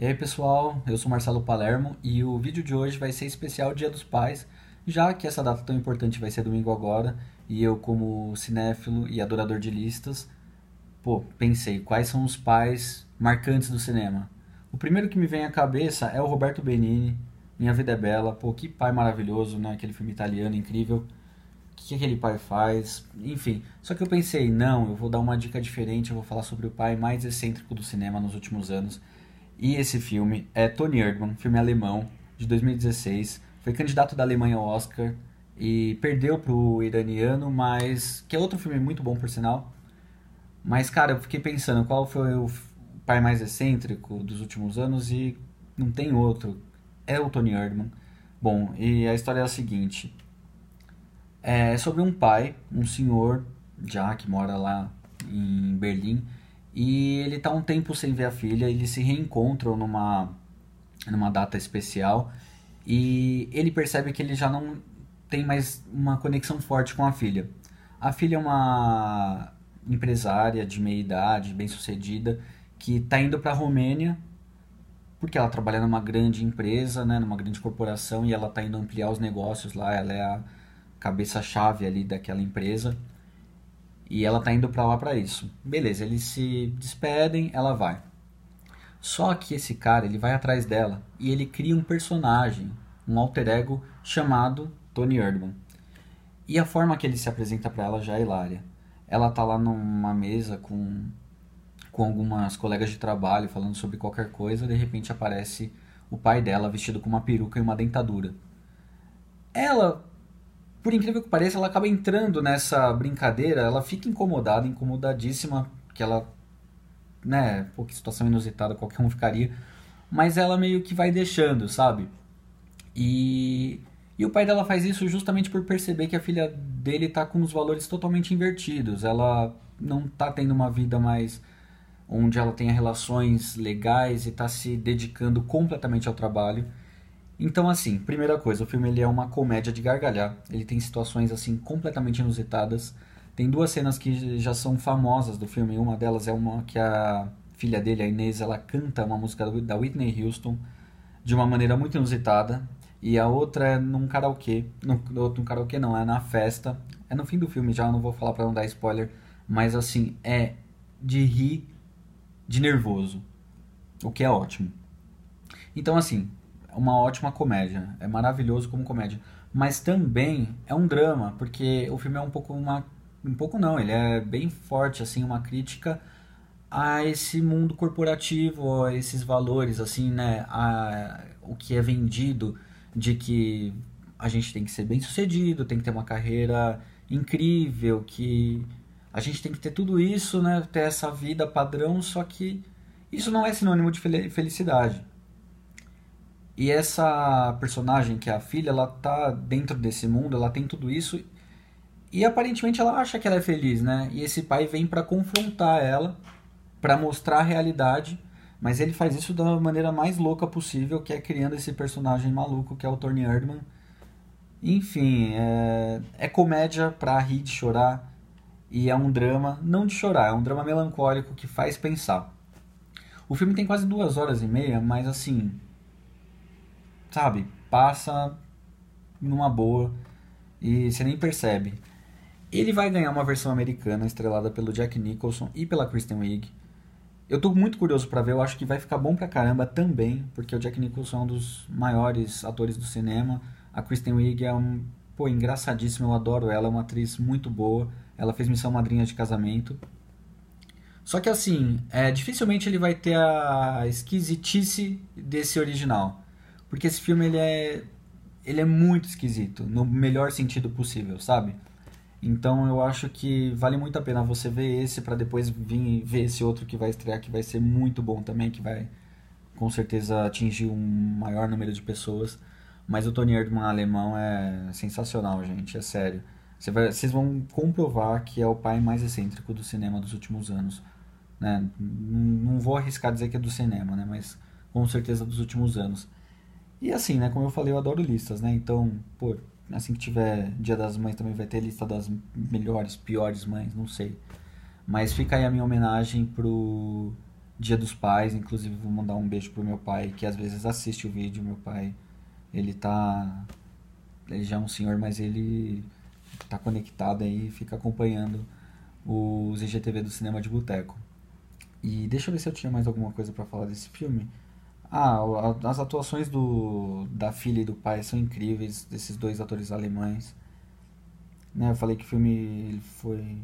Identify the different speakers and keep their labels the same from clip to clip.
Speaker 1: E aí pessoal, eu sou Marcelo Palermo e o vídeo de hoje vai ser especial Dia dos Pais, já que essa data tão importante vai ser domingo agora e eu, como cinéfilo e adorador de listas, pô, pensei quais são os pais marcantes do cinema. O primeiro que me vem à cabeça é o Roberto Benini, Minha Vida é Bela, pô, que pai maravilhoso, né? Aquele filme italiano incrível. O que, que aquele pai faz? Enfim, só que eu pensei, não, eu vou dar uma dica diferente, eu vou falar sobre o pai mais excêntrico do cinema nos últimos anos e esse filme é Tony Erdmann, filme alemão de 2016. Foi candidato da Alemanha ao Oscar e perdeu pro iraniano, mas que é outro filme muito bom por sinal. Mas cara, eu fiquei pensando qual foi o pai mais excêntrico dos últimos anos e não tem outro. É o Tony Erdmann. Bom, e a história é a seguinte. É sobre um pai, um senhor já que mora lá em Berlim, e ele está um tempo sem ver a filha, eles se reencontram numa, numa data especial e ele percebe que ele já não tem mais uma conexão forte com a filha. A filha é uma empresária de meia idade, bem sucedida, que está indo para a Romênia porque ela trabalha numa grande empresa, né, numa grande corporação e ela está indo ampliar os negócios lá. Ela é a cabeça chave ali daquela empresa e ela tá indo para lá para isso. Beleza, eles se despedem, ela vai. Só que esse cara, ele vai atrás dela e ele cria um personagem, um alter ego chamado Tony Erdman. E a forma que ele se apresenta para ela já é hilária. Ela tá lá numa mesa com com algumas colegas de trabalho falando sobre qualquer coisa, de repente aparece o pai dela vestido com uma peruca e uma dentadura. Ela por incrível que pareça, ela acaba entrando nessa brincadeira, ela fica incomodada, incomodadíssima, que ela, né, pô, que situação inusitada, qualquer um ficaria, mas ela meio que vai deixando, sabe? E, e o pai dela faz isso justamente por perceber que a filha dele tá com os valores totalmente invertidos, ela não tá tendo uma vida mais onde ela tenha relações legais e tá se dedicando completamente ao trabalho então, assim, primeira coisa, o filme ele é uma comédia de gargalhar. Ele tem situações assim completamente inusitadas. Tem duas cenas que já são famosas do filme. Uma delas é uma que a filha dele, a Inês, ela canta uma música da Whitney Houston de uma maneira muito inusitada. E a outra é num karaokê. No, no karaokê não, é na festa. É no fim do filme já, eu não vou falar para não dar spoiler. Mas assim, é de rir de nervoso. O que é ótimo. Então, assim, uma ótima comédia. É maravilhoso como comédia. Mas também é um drama, porque o filme é um pouco uma. Um pouco não, ele é bem forte, assim, uma crítica a esse mundo corporativo, a esses valores, assim, né? A, o que é vendido de que a gente tem que ser bem sucedido, tem que ter uma carreira incrível, que a gente tem que ter tudo isso, né? Ter essa vida padrão, só que isso não é sinônimo de felicidade. E essa personagem, que é a filha, ela tá dentro desse mundo, ela tem tudo isso. E aparentemente ela acha que ela é feliz, né? E esse pai vem para confrontar ela, para mostrar a realidade. Mas ele faz isso da maneira mais louca possível, que é criando esse personagem maluco que é o Tony Erdman. Enfim, é, é comédia pra rir de chorar. E é um drama, não de chorar, é um drama melancólico que faz pensar. O filme tem quase duas horas e meia, mas assim, sabe, passa numa boa e você nem percebe. Ele vai ganhar uma versão americana estrelada pelo Jack Nicholson e pela Kristen Wiig. Eu tô muito curioso para ver, eu acho que vai ficar bom pra caramba também, porque o Jack Nicholson é um dos maiores atores do cinema. A Kristen Wiig é um, pô, engraçadíssima, eu adoro ela, é uma atriz muito boa. Ela fez Missão Madrinha de Casamento. Só que assim, é, dificilmente ele vai ter a esquisitice desse original. Porque esse filme ele é ele é muito esquisito, no melhor sentido possível, sabe? Então eu acho que vale muito a pena você ver esse para depois vir ver esse outro que vai estrear que vai ser muito bom também, que vai com certeza atingir um maior número de pessoas. Mas o Tony Erdmann alemão é sensacional, gente, é sério. Vocês vão comprovar que é o pai mais excêntrico do cinema dos últimos anos. Né? Não vou arriscar dizer que é do cinema, né? mas com certeza dos últimos anos. E assim, né? Como eu falei, eu adoro listas, né? Então, pô, assim que tiver Dia das Mães também vai ter lista das melhores, piores mães, não sei. Mas fica aí a minha homenagem pro Dia dos Pais. Inclusive, vou mandar um beijo pro meu pai, que às vezes assiste o vídeo. Meu pai, ele tá. Ele já é um senhor, mas ele tá conectado aí, fica acompanhando os IGTV do Cinema de Boteco. E deixa eu ver se eu tinha mais alguma coisa para falar desse filme. Ah, as atuações do, da filha e do pai são incríveis, desses dois atores alemães. Né, eu falei que o filme foi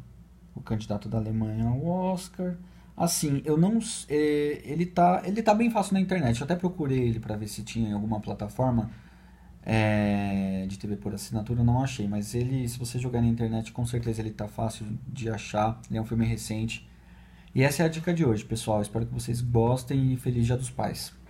Speaker 1: o candidato da Alemanha ao Oscar. Assim, eu não. É, ele tá, ele tá bem fácil na internet. Eu até procurei ele para ver se tinha em alguma plataforma é, de TV por assinatura, não achei. Mas ele, se você jogar na internet, com certeza ele tá fácil de achar. Ele é um filme recente. E essa é a dica de hoje, pessoal. Espero que vocês gostem e feliz Dia dos Pais.